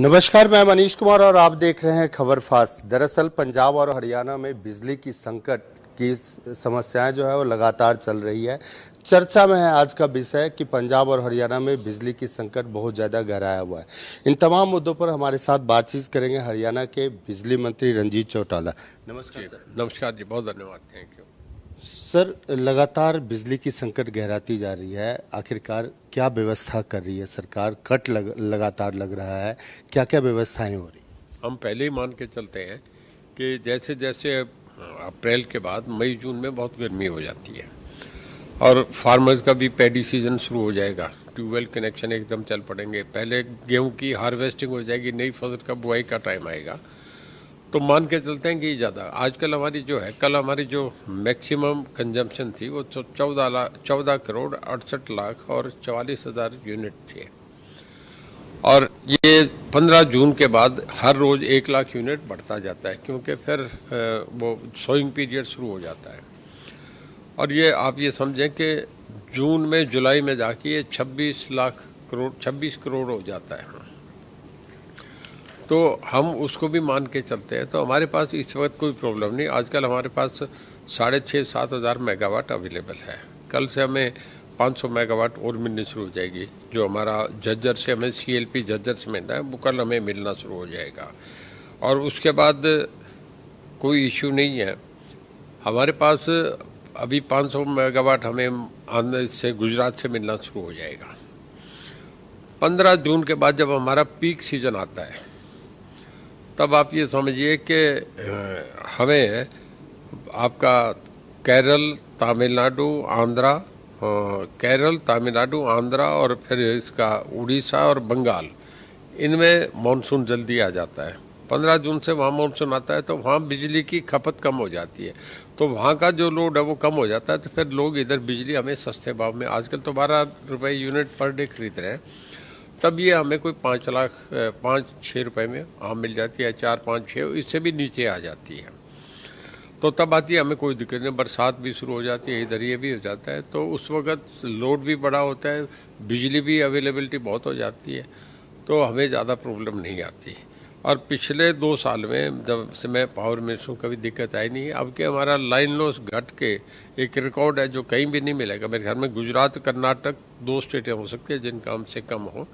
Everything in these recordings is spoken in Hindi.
नमस्कार मैं मनीष कुमार और आप देख रहे हैं खबर फास्ट दरअसल पंजाब और हरियाणा में बिजली की संकट की समस्याएं जो है वो लगातार चल रही है चर्चा में है आज का विषय कि पंजाब और हरियाणा में बिजली की संकट बहुत ज़्यादा गहराया हुआ है इन तमाम मुद्दों पर हमारे साथ बातचीत करेंगे हरियाणा के बिजली मंत्री रंजीत चौटाला नमस्कार नमस्कार जी बहुत धन्यवाद थैंक यू सर लगातार बिजली की संकट गहराती जा रही है आखिरकार क्या व्यवस्था कर रही है सरकार कट लग, लगातार लग रहा है क्या क्या व्यवस्थाएं हो रही हम पहले ही मान के चलते हैं कि जैसे जैसे अप्रैल के बाद मई जून में बहुत गर्मी हो जाती है और फार्मर्स का भी पैडी सीजन शुरू हो जाएगा ट्यूबवेल कनेक्शन एकदम चल पड़ेंगे पहले गेहूं की हार्वेस्टिंग हो जाएगी नई फसल का बुआई का टाइम आएगा तो मान के चलते हैं कि ज़्यादा आजकल हमारी जो है कल हमारी जो मैक्सिमम कंजम्पशन थी वो तो चौदह लाख चौदह करोड़ अड़सठ लाख और चवालीस हज़ार यूनिट थी और ये पंद्रह जून के बाद हर रोज़ एक लाख यूनिट बढ़ता जाता है क्योंकि फिर वो सोइंग पीरियड शुरू हो जाता है और ये आप ये समझें कि जून में जुलाई में जाके ये छब्बीस लाख करोड़ छब्बीस करोड़ हो जाता है तो हम उसको भी मान के चलते हैं तो हमारे पास इस वक्त कोई प्रॉब्लम नहीं आजकल हमारे पास साढ़े छः सात हज़ार मेगावाट अवेलेबल है कल से हमें 500 मेगावाट और मिलनी शुरू हो जाएगी जो हमारा झज्जर से हमें सी एल पी झज्जर मिलना है वो कल हमें मिलना शुरू हो जाएगा और उसके बाद कोई इशू नहीं है हमारे पास अभी 500 मेगावाट हमें आंध्र से गुजरात से मिलना शुरू हो जाएगा 15 जून के बाद जब हमारा पीक सीज़न आता है तब आप ये समझिए कि हमें आपका केरल तमिलनाडु आंध्रा केरल तमिलनाडु आंध्रा और फिर इसका उड़ीसा और बंगाल इनमें मानसून जल्दी आ जाता है पंद्रह जून से वहाँ मानसून आता है तो वहाँ बिजली की खपत कम हो जाती है तो वहाँ का जो लोड है वो कम हो जाता है तो फिर लोग इधर बिजली हमें सस्ते भाव में आजकल तो बारह रुपये यूनिट पर डे खरीद रहे हैं तब ये हमें कोई पाँच लाख पाँच छः रुपए में आम मिल जाती है चार पाँच छः इससे भी नीचे आ जाती है तो तब आती है हमें कोई दिक्कत नहीं बरसात भी शुरू हो जाती है इधर ये भी हो जाता है तो उस वक्त लोड भी बड़ा होता है बिजली भी अवेलेबलिटी बहुत हो जाती है तो हमें ज़्यादा प्रॉब्लम नहीं आती और पिछले दो साल में जब से मैं पावर मिनिस्टर कभी दिक्कत आई नहीं अब के हमारा लाइन लॉस घट के एक रिकॉर्ड है जो कहीं भी नहीं मिलेगा मेरे घर में गुजरात कर्नाटक दो स्टेटें हो सकती है जिनका हमसे कम हो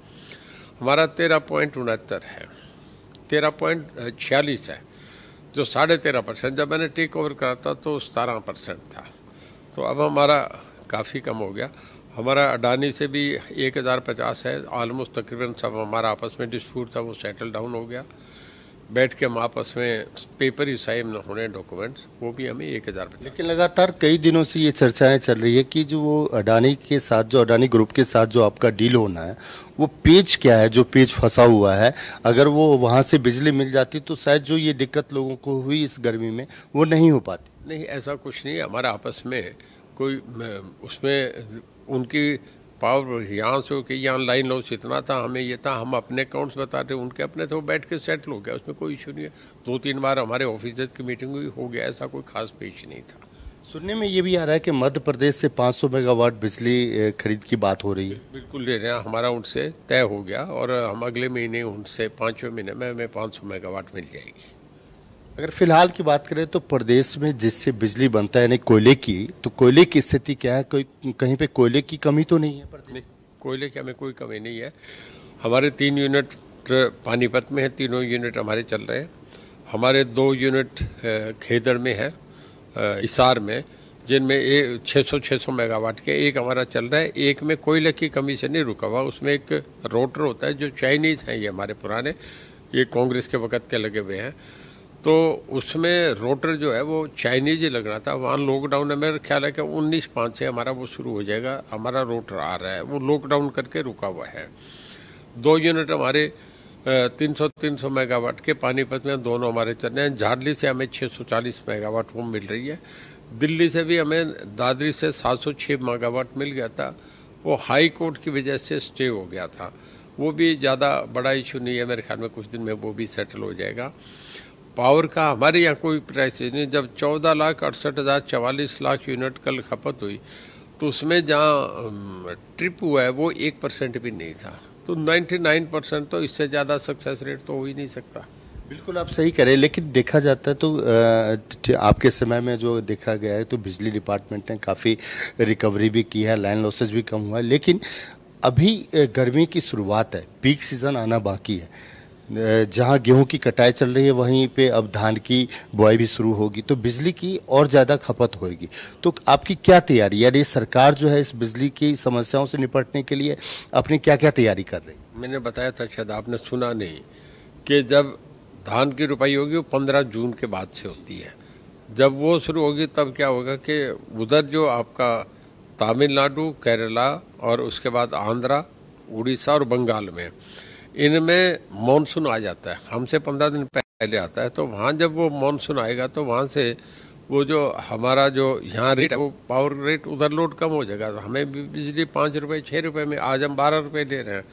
हमारा तेरह पॉइंट उनहत्तर है तेरह पॉइंट छियालीस है जो साढ़े तेरह परसेंट जब मैंने टेक ओवर करा था तो सतारह परसेंट था तो अब हमारा काफ़ी कम हो गया हमारा अडानी से भी एक हज़ार पचास है आलमोस्ट तकरीबन सब हमारा आपस में डिस्प्यूट था वो सेटल डाउन हो गया बैठ के हम आपस में पेपर ही साइन न होने डॉक्यूमेंट्स वो भी हमें एक हज़ार लेकिन लगातार कई दिनों से ये चर्चाएं चल रही है कि जो वो अडानी के साथ जो अडानी ग्रुप के साथ जो आपका डील होना है वो पेज क्या है जो पेज फंसा हुआ है अगर वो वहाँ से बिजली मिल जाती तो शायद जो ये दिक्कत लोगों को हुई इस गर्मी में वो नहीं हो पाती नहीं ऐसा कुछ नहीं हमारा आपस में कोई उसमें उनकी पावर यहाँ से कि यहाँ लाइन लॉस इतना था हमें ये था हम अपने अकाउंट्स बताते उनके अपने थे वो तो बैठ के सेटल हो गया उसमें कोई इशू नहीं है दो तीन बार हमारे ऑफिस की मीटिंग हुई हो गया ऐसा कोई खास पेश नहीं था सुनने में ये भी आ रहा है कि मध्य प्रदेश से 500 मेगावाट बिजली खरीद की बात हो रही है बिल्कुल ले रहे हैं हमारा उनसे तय हो गया और हम अगले महीने उनसे पाँचवें महीने में हमें पाँच मेगावाट मिल जाएगी अगर फिलहाल की बात करें तो प्रदेश में जिससे बिजली बनता है यानी कोयले की तो कोयले की स्थिति क्या है कोई कहीं पे कोयले की कमी तो नहीं है प्रदेश कोयले की हमें कोई कमी नहीं है हमारे तीन यूनिट पानीपत में है तीनों यूनिट हमारे चल रहे हैं हमारे दो यूनिट खेदड़ में है इसार में जिनमें छः सौ छः सौ मेगावाट के एक हमारा चल रहा है एक में कोयले की कमी से नहीं रुका हुआ उसमें एक रोटर होता है जो चाइनीज़ हैं ये हमारे पुराने ये कांग्रेस के वक़्त के लगे हुए हैं तो उसमें रोटर जो है वो चाइनीज ही लग रहा था वहाँ लॉकडाउन है मेरा ख्याल है कि उन्नीस पाँच से हमारा वो शुरू हो जाएगा हमारा रोटर आ रहा है वो लॉकडाउन करके रुका हुआ है दो यूनिट हमारे 300 300 मेगावाट के पानीपत में दोनों हमारे चल रहे हैं झारली से हमें 640 मेगावाट वो मिल रही है दिल्ली से भी हमें दादरी से 706 मेगावाट मिल गया था वो हाई कोर्ट की वजह से स्टे हो गया था वो भी ज़्यादा बड़ा इशू नहीं है मेरे ख्याल में कुछ दिन में वो भी सेटल हो जाएगा पावर का हमारे यहाँ कोई प्राइस नहीं जब चौदह लाख अड़सठ हज़ार चवालीस लाख यूनिट कल खपत हुई तो उसमें जहाँ ट्रिप हुआ है वो एक परसेंट भी नहीं था तो 99 परसेंट तो इससे ज़्यादा सक्सेस रेट तो हो ही नहीं सकता बिल्कुल आप सही करें लेकिन देखा जाता है तो आपके समय में जो देखा गया है तो बिजली डिपार्टमेंट ने काफ़ी रिकवरी भी की है लाइन लॉसेज भी कम हुआ है लेकिन अभी गर्मी की शुरुआत है पीक सीज़न आना बाकी है जहाँ गेहूं की कटाई चल रही है वहीं पे अब धान की बुआई भी शुरू होगी तो बिजली की और ज़्यादा खपत होगी तो आपकी क्या तैयारी यानी सरकार जो है इस बिजली की समस्याओं से निपटने के लिए अपनी क्या क्या तैयारी कर रही है मैंने बताया था शायद आपने सुना नहीं कि जब धान की रुपाई होगी वो पंद्रह जून के बाद से होती है जब वो शुरू होगी तब क्या होगा कि उधर जो आपका तमिलनाडु केरला और उसके बाद आंध्रा उड़ीसा और बंगाल में इनमें मानसून आ जाता है हमसे पंद्रह दिन पहले आता है तो वहाँ जब वो मानसून आएगा तो वहाँ से वो जो हमारा जो यहाँ रेट वो पावर रेट उधर लोड कम हो जाएगा तो हमें बिजली पाँच रुपये छः रुपये में आज हम बारह रुपये ले रहे हैं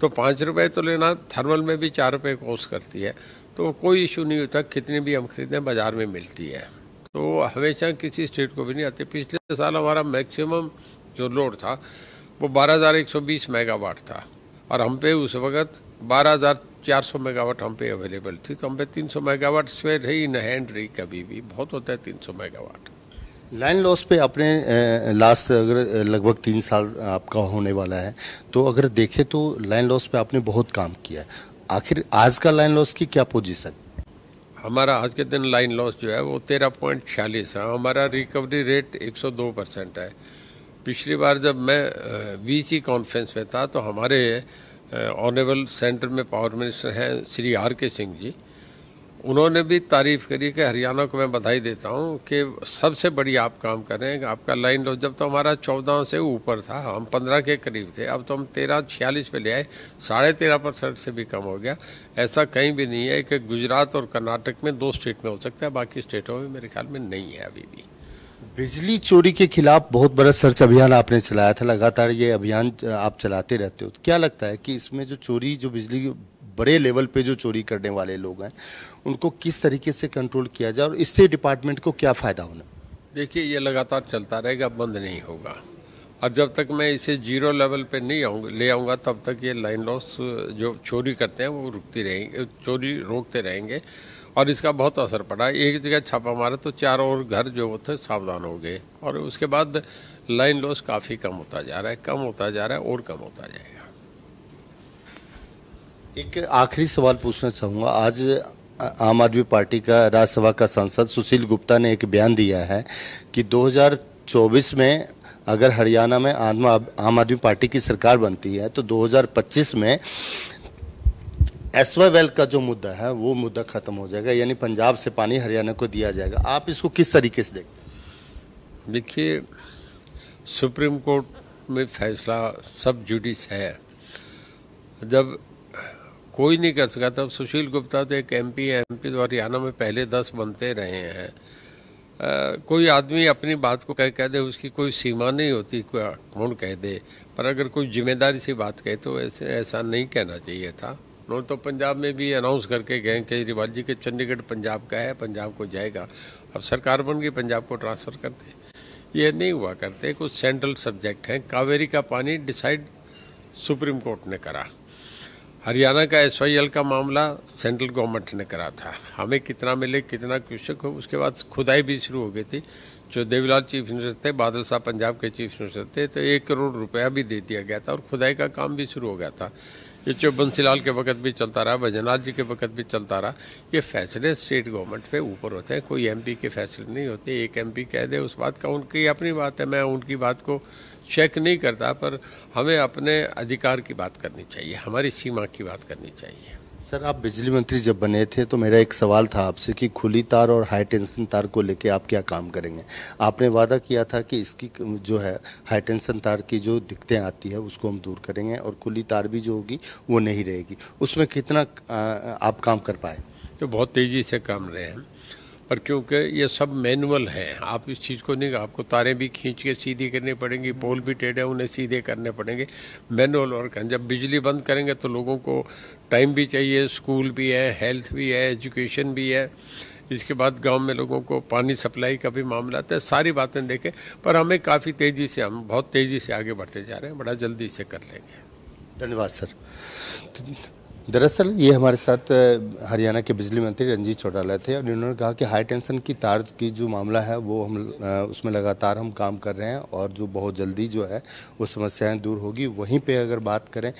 तो पाँच रुपये तो लेना थर्मल में भी चार रुपये कोस करती है तो कोई इशू नहीं होता कितनी भी हम खरीदें बाज़ार में मिलती है तो हमेशा किसी स्टेट को भी नहीं आती पिछले साल हमारा मैक्सिमम जो लोड था वो बारह हज़ार एक सौ बीस मेगावाट था और हम पे उस वक्त 12,400 मेगावाट हम पे अवेलेबल थी तो हम पे 300 मेगावाट स्वे रही इन हैंड रही कभी भी बहुत होता है 300 मेगावाट लाइन लॉस पे आपने लास्ट अगर लगभग तीन साल आपका होने वाला है तो अगर देखें तो लाइन लॉस पे आपने बहुत काम किया है आखिर आज का लाइन लॉस की क्या पोजिशन हमारा आज के दिन लाइन लॉस जो है वो तेरह पॉइंट छियालीस है हमारा रिकवरी रेट दो परसेंट है पिछली बार जब मैं वीसी कॉन्फ्रेंस में था तो हमारे ऑनरेबल सेंटर में पावर मिनिस्टर हैं श्री आर के सिंह जी उन्होंने भी तारीफ़ करी कि हरियाणा को मैं बधाई देता हूँ कि सबसे बड़ी आप काम करें आपका लाइन लो जब तो हमारा चौदह से ऊपर था हम पंद्रह के करीब थे अब तो हम तेरह छियालीस पे ले आए साढ़े तेरह परसेंट से भी कम हो गया ऐसा कहीं भी नहीं है कि गुजरात और कर्नाटक में दो स्टेट में हो सकता है बाकी स्टेटों में मेरे ख्याल में नहीं है अभी भी बिजली चोरी के खिलाफ बहुत बड़ा सर्च अभियान आपने चलाया था लगातार ये अभियान आप चलाते रहते हो तो क्या लगता है कि इसमें जो चोरी जो बिजली बड़े लेवल पे जो चोरी करने वाले लोग हैं उनको किस तरीके से कंट्रोल किया जाए और इससे डिपार्टमेंट को क्या फ़ायदा होना देखिए ये लगातार चलता रहेगा बंद नहीं होगा और जब तक मैं इसे जीरो लेवल पे नहीं आऊँगा ले आऊँगा तब तक ये लाइन लॉस जो चोरी करते हैं वो रुकती रहेंगे चोरी रोकते रहेंगे और इसका बहुत असर पड़ा एक जगह छापा मारा तो चार और घर जो थे सावधान हो गए और उसके बाद लाइन लॉस काफ़ी कम होता जा रहा है कम होता जा रहा है और कम होता जाएगा एक आखिरी सवाल पूछना चाहूँगा आज आम आदमी पार्टी का राज्यसभा का सांसद सुशील गुप्ता ने एक बयान दिया है कि 2024 में अगर हरियाणा में आम आदमी पार्टी की सरकार बनती है तो 2025 में वेल का जो मुद्दा है वो मुद्दा खत्म हो जाएगा यानी पंजाब से पानी हरियाणा को दिया जाएगा आप इसको किस तरीके से देखते देखिए सुप्रीम कोर्ट में फैसला सब जुडिस है जब कोई नहीं कर सका तब सुशील गुप्ता तो एक एम पी एम पी तो हरियाणा में पहले दस बनते रहे हैं आ, कोई आदमी अपनी बात को कह कह दे उसकी कोई सीमा नहीं होती कोई कह दे पर अगर कोई जिम्मेदारी से बात कहे तो ऐसे ऐसा नहीं कहना चाहिए था नो तो पंजाब में भी अनाउंस करके गए केजरीवाल जी के चंडीगढ़ पंजाब का है पंजाब को जाएगा अब सरकार बन गई पंजाब को ट्रांसफ़र करते ये नहीं हुआ करते कुछ सेंट्रल सब्जेक्ट हैं कावेरी का पानी डिसाइड सुप्रीम कोर्ट ने करा हरियाणा का एस का मामला सेंट्रल गवर्नमेंट ने करा था हमें कितना मिले कितना कृषक हो उसके बाद खुदाई भी शुरू हो गई थी जो देवीलाल चीफ मिनिस्टर थे बादल साहब पंजाब के चीफ मिनिस्टर थे तो एक करोड़ रुपया भी दे दिया गया था और खुदाई का काम भी शुरू हो गया था ये जो बंसीलाल के वक़्त भी चलता रहा बैजनाथ जी के वक़्त भी चलता रहा ये फैसले स्टेट गवर्नमेंट पे ऊपर होते हैं कोई एमपी के फैसले नहीं होते एक एमपी कह दे उस बात का उनकी अपनी बात है मैं उनकी बात को चेक नहीं करता पर हमें अपने अधिकार की बात करनी चाहिए हमारी सीमा की बात करनी चाहिए सर आप बिजली मंत्री जब बने थे तो मेरा एक सवाल था आपसे कि खुली तार और हाई टेंशन तार को लेके आप क्या काम करेंगे आपने वादा किया था कि इसकी जो है हाई टेंशन तार की जो दिक्कतें आती है उसको हम दूर करेंगे और खुली तार भी जो होगी वो नहीं रहेगी उसमें कितना आप काम कर पाए तो बहुत तेज़ी से काम रहे हैं पर क्योंकि ये सब मैनुअल हैं आप इस चीज़ को नहीं आपको तारें भी खींच के सीधी करनी पड़ेंगी पोल भी टेढ़े उन्हें सीधे करने पड़ेंगे मैनुअल वर्क हैं जब बिजली बंद करेंगे तो लोगों को टाइम भी चाहिए स्कूल भी है हेल्थ भी है एजुकेशन भी है इसके बाद गांव में लोगों को पानी सप्लाई का भी मामला आता है सारी बातें देखें पर हमें काफ़ी तेज़ी से हम बहुत तेज़ी से आगे बढ़ते जा रहे हैं बड़ा जल्दी से कर लेंगे धन्यवाद सर दरअसल ये हमारे साथ हरियाणा के बिजली मंत्री रंजीत चौटाला थे और इन्होंने कहा कि हाई टेंशन की तार की जो मामला है वो हम उसमें लगातार हम काम कर रहे हैं और जो बहुत जल्दी जो है वो समस्याएं दूर होगी वहीं पे अगर बात करें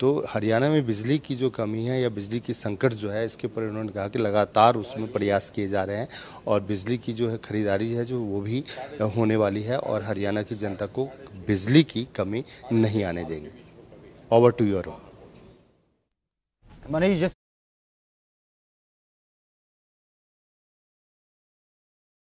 तो हरियाणा में बिजली की जो कमी है या बिजली की संकट जो है इसके ऊपर इन्होंने कहा कि लगातार उसमें प्रयास किए जा रहे हैं और बिजली की जो है खरीदारी है जो वो भी होने वाली है और हरियाणा की जनता को बिजली की कमी नहीं आने देंगे over to your Manish, just